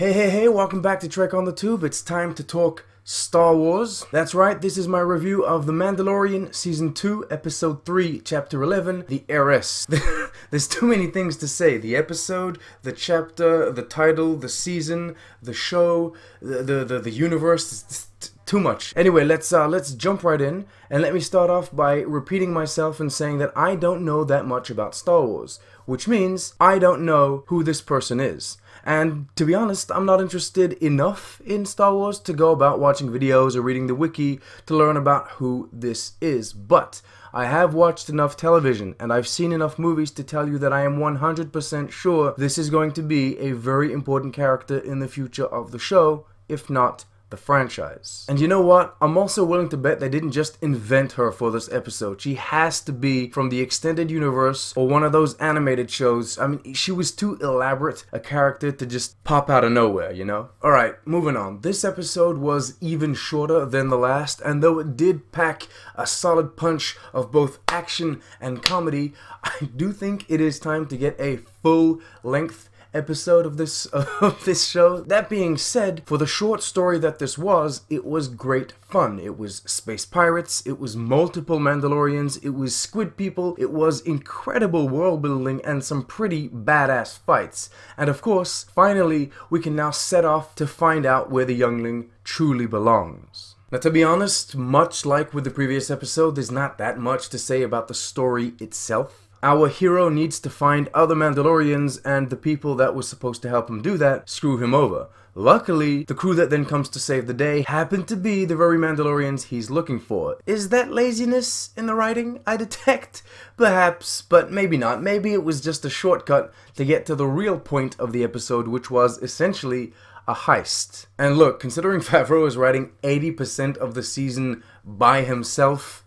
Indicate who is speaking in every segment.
Speaker 1: Hey, hey, hey, welcome back to Trek on the Tube. It's time to talk Star Wars. That's right, this is my review of The Mandalorian Season 2, Episode 3, Chapter 11, The Heiress. There's too many things to say. The episode, the chapter, the title, the season, the show, the, the, the, the universe too much. Anyway, let's uh, let's jump right in and let me start off by repeating myself and saying that I don't know that much about Star Wars, which means I don't know who this person is. And to be honest, I'm not interested enough in Star Wars to go about watching videos or reading the wiki to learn about who this is. But I have watched enough television and I've seen enough movies to tell you that I am 100% sure this is going to be a very important character in the future of the show, if not the franchise. And you know what? I'm also willing to bet they didn't just invent her for this episode. She has to be from the extended universe or one of those animated shows. I mean, she was too elaborate a character to just pop out of nowhere, you know? Alright, moving on. This episode was even shorter than the last, and though it did pack a solid punch of both action and comedy, I do think it is time to get a full length episode of this of this show. That being said, for the short story that this was, it was great fun. It was space pirates, it was multiple Mandalorians, it was squid people, it was incredible world building and some pretty badass fights. And of course, finally, we can now set off to find out where the youngling truly belongs. Now, to be honest, much like with the previous episode, there's not that much to say about the story itself. Our hero needs to find other Mandalorians and the people that were supposed to help him do that screw him over. Luckily, the crew that then comes to save the day happen to be the very Mandalorians he's looking for. Is that laziness in the writing I detect? Perhaps, but maybe not. Maybe it was just a shortcut to get to the real point of the episode, which was essentially a heist. And look, considering Favreau is writing 80% of the season by himself,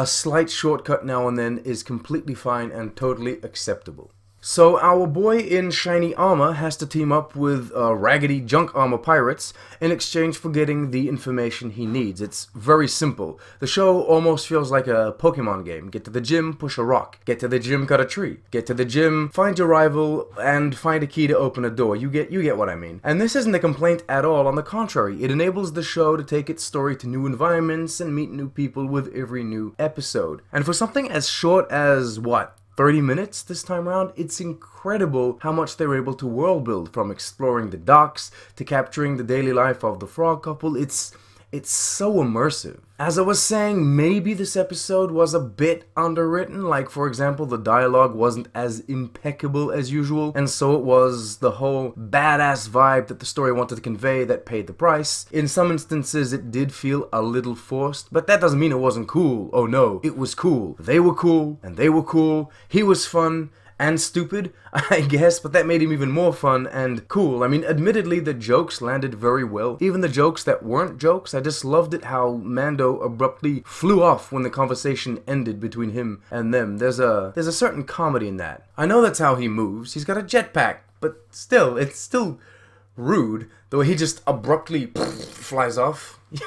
Speaker 1: a slight shortcut now and then is completely fine and totally acceptable. So our boy in shiny armor has to team up with uh, raggedy junk armor pirates in exchange for getting the information he needs. It's very simple. The show almost feels like a Pokemon game. Get to the gym, push a rock. Get to the gym, cut a tree. Get to the gym, find your rival, and find a key to open a door. You get you get what I mean. And this isn't a complaint at all. On the contrary, it enables the show to take its story to new environments and meet new people with every new episode. And for something as short as what 30 minutes this time around, it's incredible how much they were able to world build from exploring the docks to capturing the daily life of the frog couple. It's it's so immersive. As I was saying, maybe this episode was a bit underwritten, like for example, the dialogue wasn't as impeccable as usual, and so it was the whole badass vibe that the story wanted to convey that paid the price. In some instances, it did feel a little forced, but that doesn't mean it wasn't cool. Oh no, it was cool. They were cool, and they were cool, he was fun, and stupid, I guess, but that made him even more fun and cool. I mean, admittedly, the jokes landed very well. Even the jokes that weren't jokes, I just loved it how Mando abruptly flew off when the conversation ended between him and them. There's a there's a certain comedy in that. I know that's how he moves. He's got a jetpack, but still, it's still rude the way he just abruptly flies off.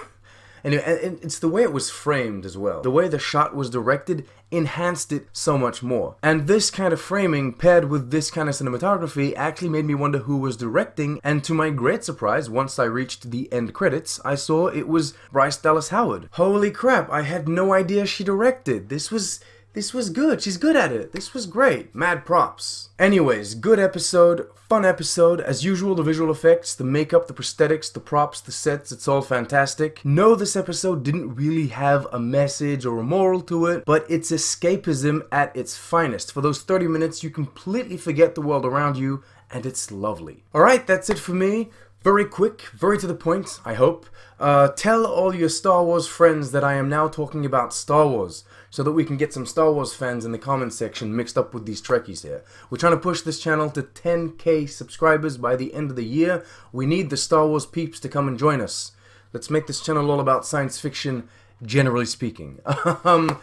Speaker 1: Anyway, and it's the way it was framed as well. The way the shot was directed enhanced it so much more. And this kind of framing paired with this kind of cinematography actually made me wonder who was directing, and to my great surprise, once I reached the end credits, I saw it was Bryce Dallas Howard. Holy crap, I had no idea she directed. This was this was good. She's good at it. This was great. Mad props. Anyways, good episode, fun episode. As usual, the visual effects, the makeup, the prosthetics, the props, the sets, it's all fantastic. No, this episode didn't really have a message or a moral to it, but it's escapism at its finest. For those 30 minutes, you completely forget the world around you, and it's lovely. Alright, that's it for me. Very quick, very to the point, I hope. Uh, tell all your Star Wars friends that I am now talking about Star Wars, so that we can get some Star Wars fans in the comments section mixed up with these Trekkies here. We're trying to push this channel to 10k subscribers by the end of the year. We need the Star Wars peeps to come and join us. Let's make this channel all about science fiction, generally speaking. Um,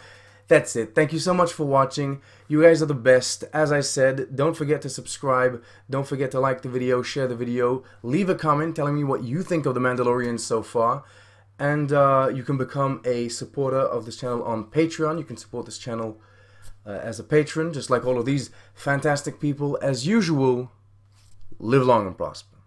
Speaker 1: that's it. Thank you so much for watching. You guys are the best. As I said, don't forget to subscribe. Don't forget to like the video, share the video. Leave a comment telling me what you think of The Mandalorian so far. And uh, you can become a supporter of this channel on Patreon. You can support this channel uh, as a patron, just like all of these fantastic people. As usual, live long and prosper.